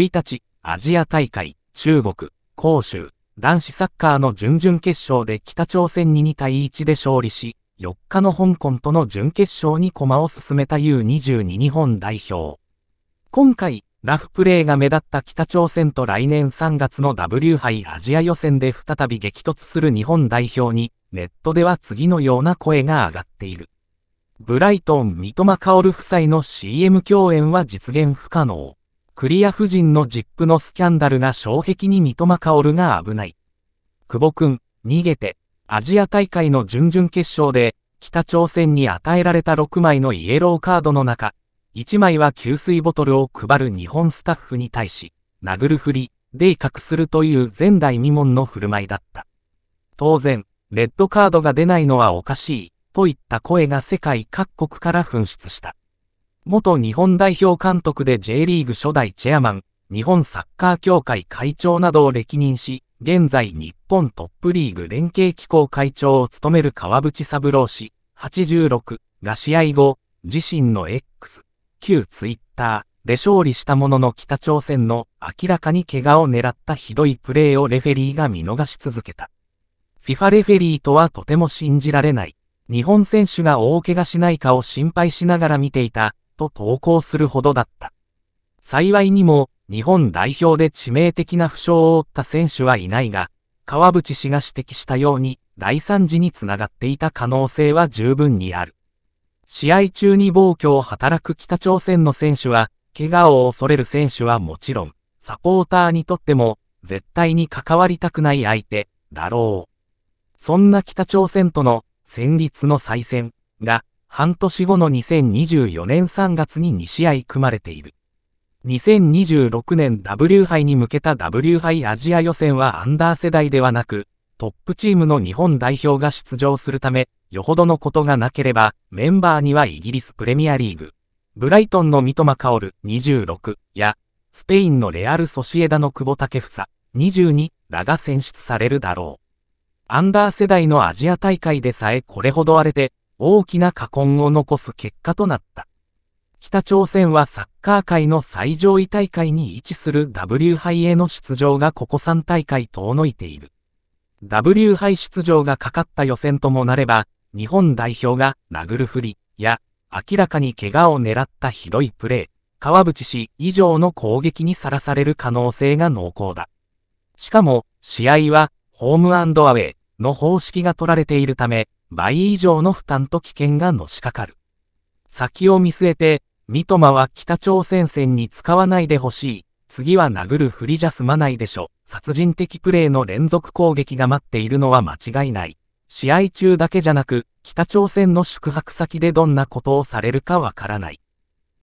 1日、アジア大会、中国、杭州、男子サッカーの準々決勝で北朝鮮に2対1で勝利し、4日の香港との準決勝に駒を進めた U22 日本代表。今回、ラフプレーが目立った北朝鮮と来年3月の W 杯アジア予選で再び激突する日本代表に、ネットでは次のような声が上がっている。ブライトン・三笘薫夫妻の CM 共演は実現不可能。クリア夫人のジップのスキャンダルが障壁に三笘薫が危ない。久保くん、逃げて、アジア大会の準々決勝で、北朝鮮に与えられた6枚のイエローカードの中、1枚は給水ボトルを配る日本スタッフに対し、殴るふり、で威嚇するという前代未聞の振る舞いだった。当然、レッドカードが出ないのはおかしい、といった声が世界各国から噴出した。元日本代表監督で J リーグ初代チェアマン、日本サッカー協会会長などを歴任し、現在日本トップリーグ連携機構会長を務める川淵三郎氏、86が試合後、自身の X、旧ツイッターで勝利したものの北朝鮮の明らかに怪我を狙ったひどいプレーをレフェリーが見逃し続けた。FIFA レフェリーとはとても信じられない。日本選手が大怪我しないかを心配しながら見ていたと投稿するほどだった。幸いにも、日本代表で致命的な負傷を負った選手はいないが、川淵氏が指摘したように、大惨事につながっていた可能性は十分にある。試合中に暴挙を働く北朝鮮の選手は、怪我を恐れる選手はもちろん、サポーターにとっても、絶対に関わりたくない相手、だろう。そんな北朝鮮との戦慄の再戦が半年後の2024年3月に2試合組まれている。2026年 W 杯に向けた W 杯アジア予選はアンダー世代ではなく、トップチームの日本代表が出場するため、よほどのことがなければ、メンバーにはイギリスプレミアリーグ、ブライトンの三笘薫26や、スペインのレアル・ソシエダの久保建英22らが選出されるだろう。アンダー世代のアジア大会でさえこれほど荒れて、大きな禍根を残す結果となった。北朝鮮はサッカー界の最上位大会に位置する W 杯への出場がここ3大会遠のいている。W 杯出場がかかった予選ともなれば、日本代表が殴るふりや明らかに怪我を狙ったひどいプレー、川淵氏以上の攻撃にさらされる可能性が濃厚だ。しかも、試合はホームアウェイの方式が取られているため、倍以上の負担と危険がのしかかる。先を見据えて、三笘は北朝鮮戦に使わないでほしい。次は殴るふりじゃ済まないでしょ。殺人的プレーの連続攻撃が待っているのは間違いない。試合中だけじゃなく、北朝鮮の宿泊先でどんなことをされるかわからない。